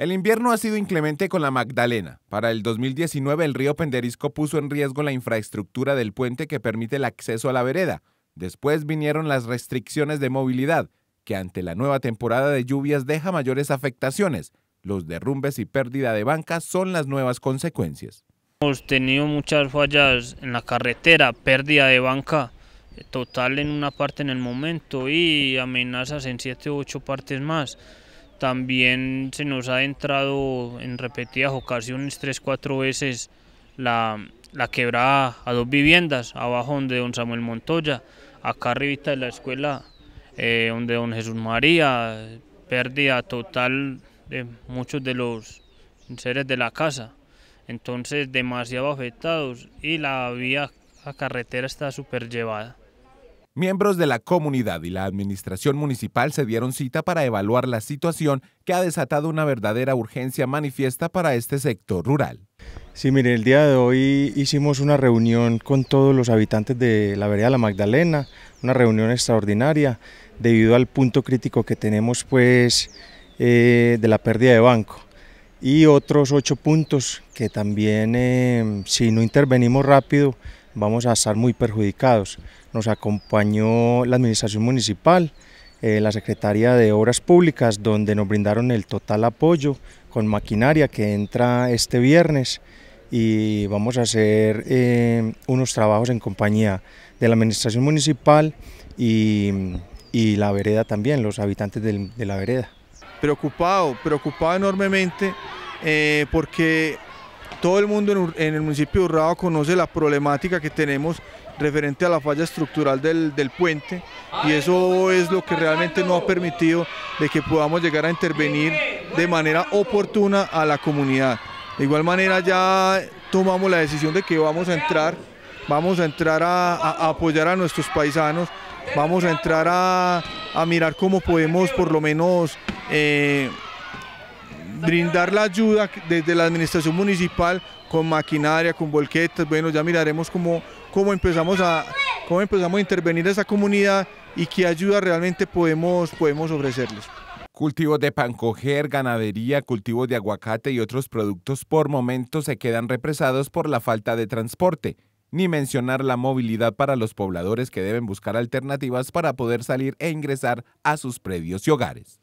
El invierno ha sido inclemente con la Magdalena. Para el 2019 el río Penderisco puso en riesgo la infraestructura del puente que permite el acceso a la vereda. Después vinieron las restricciones de movilidad, que ante la nueva temporada de lluvias deja mayores afectaciones. Los derrumbes y pérdida de bancas son las nuevas consecuencias. Hemos tenido muchas fallas en la carretera, pérdida de banca eh, total en una parte en el momento y amenazas en siete u ocho partes más. También se nos ha entrado en repetidas ocasiones, tres, cuatro veces, la, quebrada a dos viviendas, abajo donde don Samuel Montoya, acá arribita de la escuela, eh, donde don Jesús María, pérdida total de muchos de los seres de la casa. Entonces, demasiado afectados y la vía, a carretera está súper llevada. Miembros de la comunidad y la administración municipal se dieron cita para evaluar la situación que ha desatado una verdadera urgencia manifiesta para este sector rural. Sí, mire, el día de hoy hicimos una reunión con todos los habitantes de la vereda La Magdalena, una reunión extraordinaria debido al punto crítico que tenemos pues eh, de la pérdida de banco y otros ocho puntos que también eh, si no intervenimos rápido vamos a estar muy perjudicados. Nos acompañó la Administración Municipal, eh, la Secretaría de Obras Públicas, donde nos brindaron el total apoyo con maquinaria que entra este viernes y vamos a hacer eh, unos trabajos en compañía de la Administración Municipal y, la vereda también, los habitantes de la vereda. Preocupado, preocupado enormemente eh, porque todo el mundo en, el municipio de Urrao conoce la problemática que tenemos referente a la falla estructural del, puente y eso es lo que realmente no ha permitido de que podamos llegar a intervenir de manera oportuna a la comunidad. De igual manera ya tomamos la decisión de que vamos a entrar, vamos a entrar a, apoyar a nuestros paisanos, vamos a entrar a, mirar cómo podemos por lo menos... Eh, brindar la ayuda desde la administración municipal con maquinaria, con volquetas, bueno, ya miraremos cómo, empezamos, a, cómo empezamos a intervenir a esa comunidad y qué ayuda realmente podemos, podemos ofrecerles. Cultivos de pancoger, ganadería, cultivos de aguacate y otros productos por momentos se quedan represados por la falta de transporte, ni mencionar la movilidad para los pobladores que deben buscar alternativas para poder salir e ingresar a sus previos y hogares.